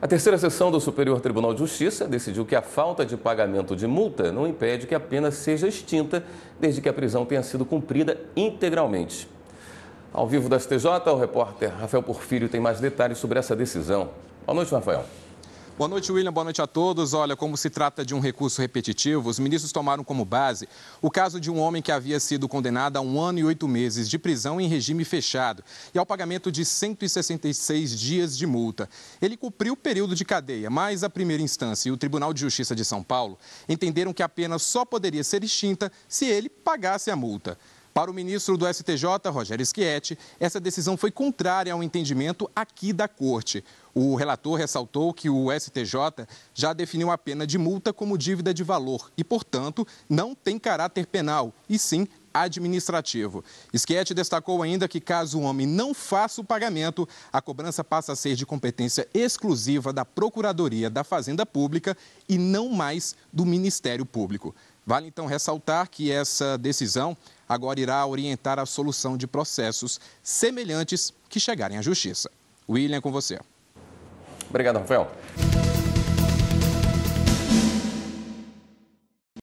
A terceira sessão do Superior Tribunal de Justiça decidiu que a falta de pagamento de multa não impede que a pena seja extinta, desde que a prisão tenha sido cumprida integralmente. Ao vivo da STJ, o repórter Rafael Porfírio tem mais detalhes sobre essa decisão. Boa noite, Rafael. Boa noite, William. Boa noite a todos. Olha, como se trata de um recurso repetitivo, os ministros tomaram como base o caso de um homem que havia sido condenado a um ano e oito meses de prisão em regime fechado e ao pagamento de 166 dias de multa. Ele cumpriu o período de cadeia, mas a primeira instância e o Tribunal de Justiça de São Paulo entenderam que a pena só poderia ser extinta se ele pagasse a multa. Para o ministro do STJ, Rogério Schietti, essa decisão foi contrária ao entendimento aqui da Corte. O relator ressaltou que o STJ já definiu a pena de multa como dívida de valor e, portanto, não tem caráter penal, e sim administrativo. Schietti destacou ainda que, caso o homem não faça o pagamento, a cobrança passa a ser de competência exclusiva da Procuradoria da Fazenda Pública e não mais do Ministério Público. Vale então ressaltar que essa decisão agora irá orientar a solução de processos semelhantes que chegarem à Justiça. William, é com você. Obrigado, Rafael.